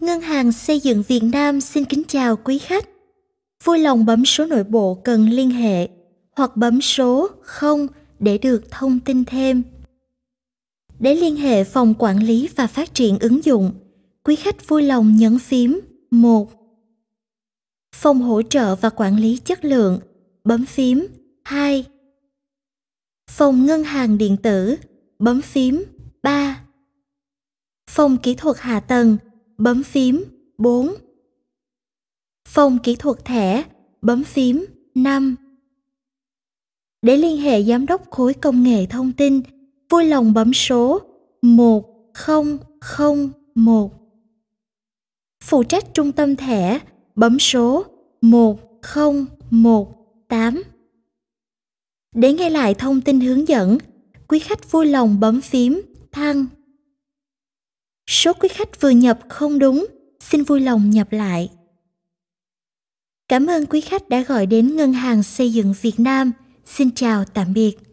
Ngân hàng Xây dựng Việt Nam xin kính chào quý khách. Vui lòng bấm số nội bộ cần liên hệ hoặc bấm số 0 để được thông tin thêm. Để liên hệ phòng quản lý và phát triển ứng dụng, quý khách vui lòng nhấn phím 1. Phòng hỗ trợ và quản lý chất lượng, bấm phím 2. Phòng ngân hàng điện tử, bấm phím 3. Phòng kỹ thuật hạ tầng, bấm phím 4. Phòng kỹ thuật thẻ, bấm phím 5. Để liên hệ giám đốc khối công nghệ thông tin, vui lòng bấm số 1001. Phụ trách trung tâm thẻ, bấm số 1018. Để nghe lại thông tin hướng dẫn, quý khách vui lòng bấm phím thăng Số quý khách vừa nhập không đúng, xin vui lòng nhập lại. Cảm ơn quý khách đã gọi đến Ngân hàng Xây dựng Việt Nam. Xin chào tạm biệt.